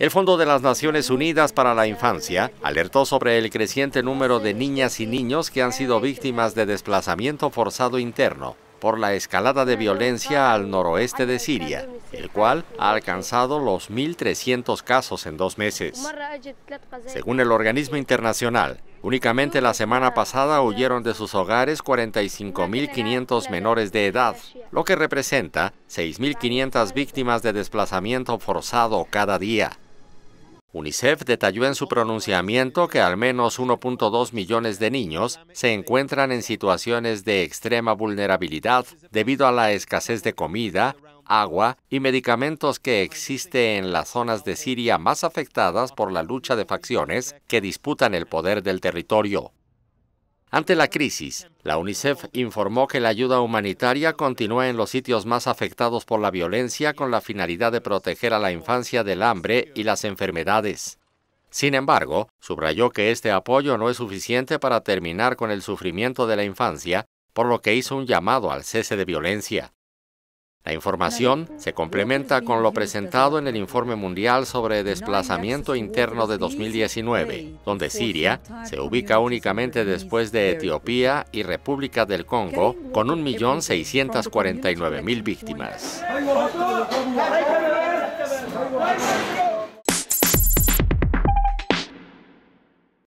El Fondo de las Naciones Unidas para la Infancia alertó sobre el creciente número de niñas y niños que han sido víctimas de desplazamiento forzado interno por la escalada de violencia al noroeste de Siria, el cual ha alcanzado los 1.300 casos en dos meses. Según el organismo internacional, únicamente la semana pasada huyeron de sus hogares 45.500 menores de edad, lo que representa 6.500 víctimas de desplazamiento forzado cada día. UNICEF detalló en su pronunciamiento que al menos 1.2 millones de niños se encuentran en situaciones de extrema vulnerabilidad debido a la escasez de comida, agua y medicamentos que existe en las zonas de Siria más afectadas por la lucha de facciones que disputan el poder del territorio. Ante la crisis, la UNICEF informó que la ayuda humanitaria continúa en los sitios más afectados por la violencia con la finalidad de proteger a la infancia del hambre y las enfermedades. Sin embargo, subrayó que este apoyo no es suficiente para terminar con el sufrimiento de la infancia, por lo que hizo un llamado al cese de violencia. La información se complementa con lo presentado en el Informe Mundial sobre Desplazamiento Interno de 2019, donde Siria se ubica únicamente después de Etiopía y República del Congo, con 1.649.000 víctimas.